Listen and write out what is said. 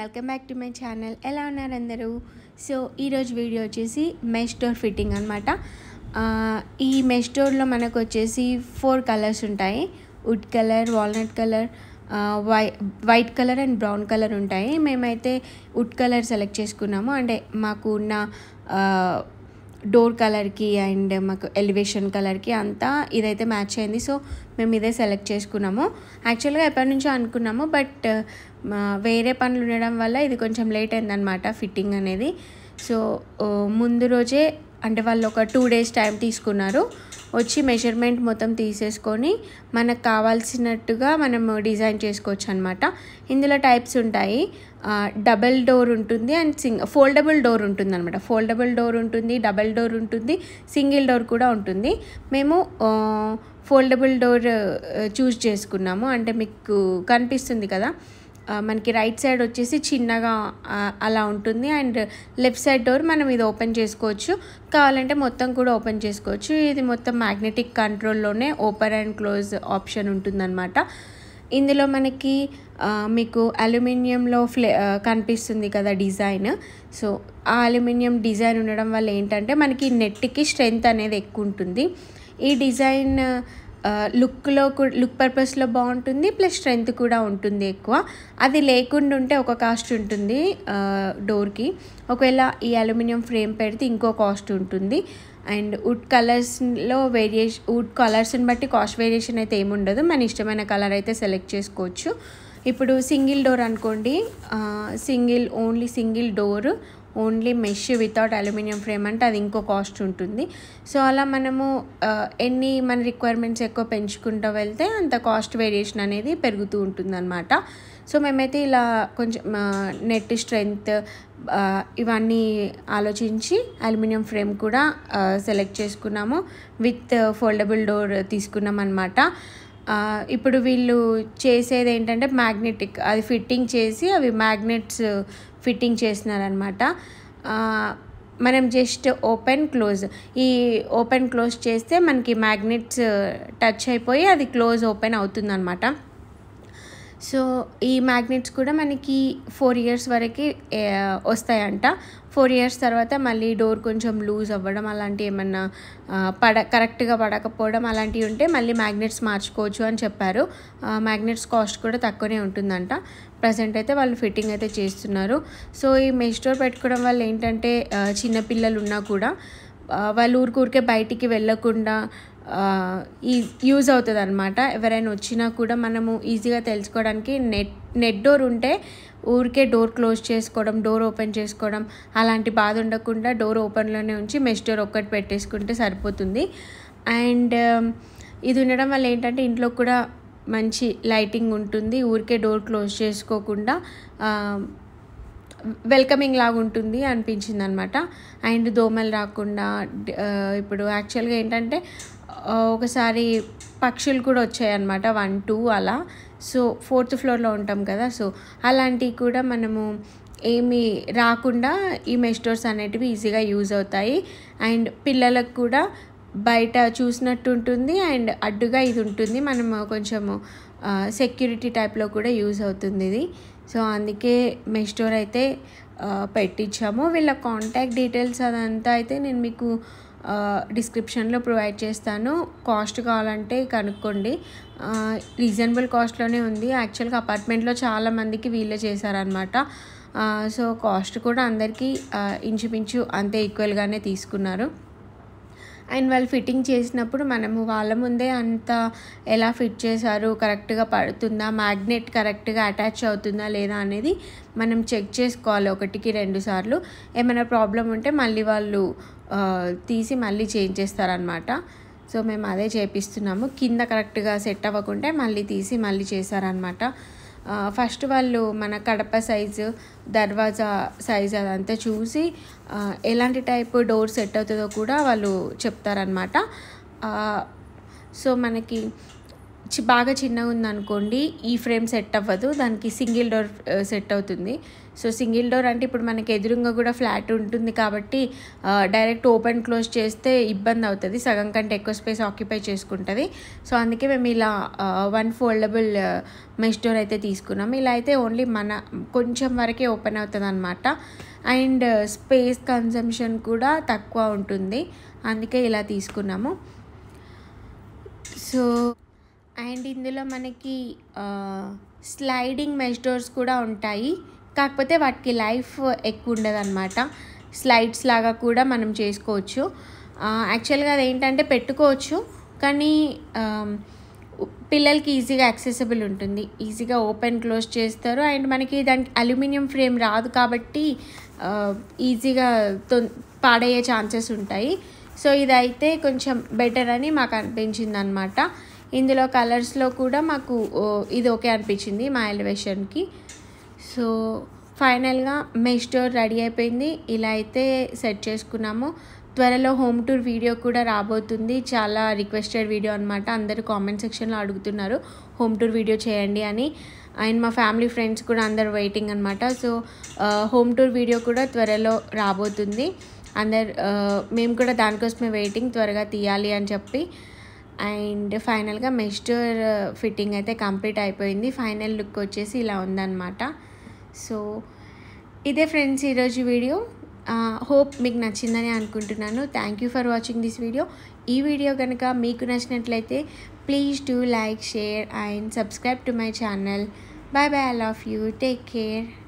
welcome back to my channel ఎలా ఉన్నారు అందరూ సో ఈరోజు వీడియో వచ్చేసి మెష్ ఫిట్టింగ్ అనమాట ఈ మెష్ డోర్లో మనకు వచ్చేసి ఫోర్ కలర్స్ ఉంటాయి wood colour walnut colour white white colour and brown colour ఉంటాయి మేమైతే వుడ్ కలర్ సెలెక్ట్ చేసుకున్నాము అంటే మాకు ఉన్న డోర్ కలర్కి అండ్ మాకు ఎలివేషన్ కలర్కి అంతా ఇదైతే మ్యాచ్ అయింది సో మేము ఇదే సెలెక్ట్ చేసుకున్నాము యాక్చువల్గా ఎప్పటి నుంచో అనుకున్నాము బట్ వేరే పనులు ఉండడం వల్ల ఇది కొంచెం లేట్ అయిందనమాట ఫిట్టింగ్ అనేది సో ముందు రోజే అంటే వాళ్ళు ఒక టూ డేస్ టైం తీసుకున్నారు వచ్చి మెజర్మెంట్ మొత్తం తీసేసుకొని మనకు కావాల్సినట్టుగా మనము డిజైన్ చేసుకోవచ్చు అనమాట ఇందులో టైప్స్ ఉంటాయి డబల్ డోర్ ఉంటుంది అండ్ సింగ్ ఫోల్డబుల్ డోర్ ఉంటుంది అనమాట ఫోల్డబుల్ డోర్ ఉంటుంది డబల్ డోర్ ఉంటుంది సింగిల్ డోర్ కూడా ఉంటుంది మేము ఫోల్డబుల్ డోర్ చూస్ చేసుకున్నాము అంటే మీకు కనిపిస్తుంది కదా మనకి రైట్ సైడ్ వచ్చేసి చిన్నగా అలా ఉంటుంది అండ్ లెఫ్ట్ సైడ్ డోర్ మనం ఇది ఓపెన్ చేసుకోవచ్చు కావాలంటే మొత్తం కూడా ఓపెన్ చేసుకోవచ్చు ఇది మొత్తం మ్యాగ్నెటిక్ కంట్రోల్లోనే ఓపెన్ అండ్ క్లోజ్ ఆప్షన్ ఉంటుందన్నమాట ఇందులో మనకి మీకు అల్యూమినియంలో ఫ్లే కనిపిస్తుంది కదా డిజైన్ సో ఆ అల్యూమినియం డిజైన్ ఉండడం వల్ల ఏంటంటే మనకి నెట్కి స్ట్రెంగ్త్ అనేది ఎక్కువ ఉంటుంది ఈ డిజైన్ లుక్లో లుక్ పర్పస్లో బాగుంటుంది ప్లస్ స్ట్రెంత్ కూడా ఉంటుంది ఎక్కువ అది లేకుండా ఉంటే ఒక కాస్ట్ ఉంటుంది డోర్కి ఒకవేళ ఈ అల్యూమినియం ఫ్రేమ్ పెడితే ఇంకో కాస్ట్ ఉంటుంది అండ్ వుడ్ కలర్స్లో వేరియేషన్ వుడ్ కలర్స్ని బట్టి కాస్ట్ వేరియేషన్ అయితే ఏముండదు మన ఇష్టమైన కలర్ అయితే సెలెక్ట్ చేసుకోవచ్చు ఇప్పుడు సింగిల్ డోర్ అనుకోండి single only single door only mesh without aluminium frame అంటే అది ఇంకో కాస్ట్ ఉంటుంది సో అలా మనము ఎన్ని మన రిక్వైర్మెంట్స్ ఎక్కువ పెంచుకుంటూ వెళ్తే అంత కాస్ట్ వేరియేషన్ అనేది పెరుగుతూ ఉంటుందన్నమాట సో మేమైతే ఇలా కొంచెం నెట్ స్ట్రెంగ్త్ ఇవన్నీ ఆలోచించి అల్యూమినియం ఫ్రేమ్ కూడా సెలెక్ట్ చేసుకున్నాము విత్ ఫోల్డబుల్ డోర్ తీసుకున్నాం అనమాట ఇప్పుడు వీళ్ళు చేసేది ఏంటంటే మ్యాగ్నెటిక్ అది ఫిట్టింగ్ చేసి అవి మ్యాగ్నెట్స్ ఫిట్టింగ్ చేస్తున్నారనమాట మనం జస్ట్ ఓపెన్ క్లోజ్ ఈ ఓపెన్ క్లోజ్ చేస్తే మనకి మ్యాగ్నెట్స్ టచ్ అయిపోయి అది క్లోజ్ ఓపెన్ అవుతుందన్నమాట సో ఈ మ్యాగ్నెట్స్ కూడా మనకి ఫోర్ ఇయర్స్ వరకు వస్తాయంట ఫోర్ ఇయర్స్ తర్వాత మళ్ళీ డోర్ కొంచెం లూజ్ అవ్వడం అలాంటివి ఏమన్నా పడ కరెక్ట్గా పడకపోవడం అలాంటివి ఉంటే మళ్ళీ మ్యాగ్నెట్స్ మార్చుకోవచ్చు అని చెప్పారు మ్యాగ్నెట్స్ కాస్ట్ కూడా తక్కువనే ఉంటుందంట ప్రజెంట్ అయితే వాళ్ళు ఫిట్టింగ్ అయితే చేస్తున్నారు సో ఈ మెష్ పెట్టుకోవడం వల్ల ఏంటంటే చిన్నపిల్లలు ఉన్నా కూడా వాళ్ళు ఊరికూరికే బయటికి వెళ్ళకుండా ఈ యూజ్ అవుతుంది అనమాట ఎవరైనా వచ్చినా కూడా మనము ఈజీగా తెలుసుకోవడానికి నెట్ నెట్ డోర్ ఉంటే ఊరికే డోర్ క్లోజ్ చేసుకోవడం డోర్ ఓపెన్ చేసుకోవడం అలాంటి బాధ ఉండకుండా డోర్ ఓపెన్లోనే ఉంచి మెష్ డోర్ ఒక్కటి పెట్టేసుకుంటే సరిపోతుంది అండ్ um, ఇది ఉండడం వల్ల ఏంటంటే ఇంట్లో కూడా మంచి లైటింగ్ ఉంటుంది ఊరికే డోర్ క్లోజ్ చేసుకోకుండా వెల్కమింగ్ లాగా ఉంటుంది అనిపించింది అనమాట అండ్ దోమలు రాకుండా ఇప్పుడు యాక్చువల్గా ఏంటంటే ఒకసారి పక్షులు కూడా వచ్చాయన్నమాట వన్ టూ అలా సో ఫోర్త్ ఫ్లోర్లో ఉంటాం కదా సో అలాంటివి కూడా మనము ఏమి రాకుండా ఈ మెస్టోర్స్ అనేటివి ఈజీగా యూజ్ అవుతాయి అండ్ పిల్లలకు కూడా బయట చూసినట్టు ఉంటుంది అండ్ అడ్డుగా ఇది ఉంటుంది మనము కొంచెము సెక్యూరిటీ టైప్లో కూడా యూజ్ అవుతుంది ఇది సో అందుకే మెస్టోర్ అయితే పెట్టించాము వీళ్ళ కాంటాక్ట్ డీటెయిల్స్ అదంతా అయితే నేను మీకు డిస్క్రిప్షన్లో ప్రొవైడ్ చేస్తాను కాస్ట్ కావాలంటే కనుక్కోండి రీజనబుల్ కాస్ట్లోనే ఉంది యాక్చువల్గా అపార్ట్మెంట్లో చాలామందికి వీళ్ళే చేశారనమాట సో కాస్ట్ కూడా అందరికీ ఇంచుమించు అంతే ఈక్వల్గానే తీసుకున్నారు అండ్ వాళ్ళు ఫిట్టింగ్ చేసినప్పుడు మనము వాళ్ళ ముందే అంత ఎలా ఫిట్ చేశారు కరెక్ట్గా పడుతుందా మ్యాగ్నెట్ కరెక్ట్గా అటాచ్ అవుతుందా లేదా అనేది మనం చెక్ చేసుకోవాలి ఒకటికి రెండు సార్లు ఏమైనా ప్రాబ్లం ఉంటే మళ్ళీ వాళ్ళు తీసి మళ్ళీ చేంజ్ చేస్తారనమాట సో మేము అదే చేపిస్తున్నాము కింద కరెక్ట్గా సెట్ అవ్వకుంటే మళ్ళీ తీసి మళ్ళీ చేశారనమాట ఫస్ట్ వాళ్ళు మన కడప సైజు దర్వాజా సైజ్ అదంతా చూసి ఎలాంటి టైప్ డోర్ సెట్ అవుతుందో కూడా వాళ్ళు చెప్తారనమాట సో మనకి బాగా చిన్నగా ఉందనుకోండి ఈ ఫ్రేమ్ సెట్ అవ్వదు దానికి సింగిల్ డోర్ సెట్ అవుతుంది సో సింగిల్ డోర్ అంటే ఇప్పుడు మనకి ఎదురుగా కూడా ఫ్లాట్ ఉంటుంది కాబట్టి డైరెక్ట్ ఓపెన్ క్లోజ్ చేస్తే ఇబ్బంది అవుతుంది సగం కంటే ఎక్కువ స్పేస్ ఆక్యుపై చేసుకుంటుంది సో అందుకే మేము ఇలా వన్ ఫోల్డబుల్ మెష్ డోర్ అయితే తీసుకున్నాం ఇలా అయితే ఓన్లీ మన కొంచెం వరకే ఓపెన్ అవుతుంది అనమాట అండ్ స్పేస్ కన్సంప్షన్ కూడా తక్కువ ఉంటుంది అందుకే ఇలా తీసుకున్నాము సో అండ్ ఇందులో మనకి స్లైడింగ్ డోర్స్ కూడా ఉంటాయి కాకపోతే వాటికి లైఫ్ ఎక్కువ ఉండదన్నమాట స్లైడ్స్ లాగా కూడా మనం చేసుకోవచ్చు యాక్చువల్గా అదేంటంటే పెట్టుకోవచ్చు కానీ పిల్లలకి ఈజీగా యాక్సెసిబుల్ ఉంటుంది ఈజీగా ఓపెన్ క్లోజ్ చేస్తారు అండ్ మనకి దానికి అల్యూమినియం ఫ్రేమ్ రాదు కాబట్టి ఈజీగా పాడయ్యే ఛాన్సెస్ ఉంటాయి సో ఇదైతే కొంచెం బెటర్ అని మాకు అనిపించింది అనమాట ఇందులో కలర్స్లో కూడా మాకు ఇది ఓకే అనిపించింది మా ఎలివేషన్కి సో ఫైనల్గా మే స్టోర్ రెడీ అయిపోయింది ఇలా అయితే సెట్ చేసుకున్నాము త్వరలో హోమ్ టూర్ వీడియో కూడా రాబోతుంది చాలా రిక్వెస్టెడ్ వీడియో అనమాట అందరూ కామెంట్ సెక్షన్లో అడుగుతున్నారు హోమ్ టూర్ వీడియో చేయండి అని అండ్ మా ఫ్యామిలీ ఫ్రెండ్స్ కూడా అందరు వెయిటింగ్ అనమాట సో హోమ్ టూర్ వీడియో కూడా త్వరలో రాబోతుంది అందరు uh, మేము కూడా దానికోసమే వెయిటింగ్ త్వరగా తీయాలి అని చెప్పి అండ్ ఫైనల్గా మెస్టోర్ ఫిట్టింగ్ అయితే కంప్లీట్ అయిపోయింది ఫైనల్ లుక్ వచ్చేసి ఇలా ఉందన్నమాట సో ఇదే ఫ్రెండ్స్ ఈరోజు వీడియో హోప్ uh, మీకు నచ్చిందని అనుకుంటున్నాను thank you for watching this video ఈ వీడియో కనుక మీకు నచ్చినట్లయితే please do like share and subscribe to my channel bye bye I love you take care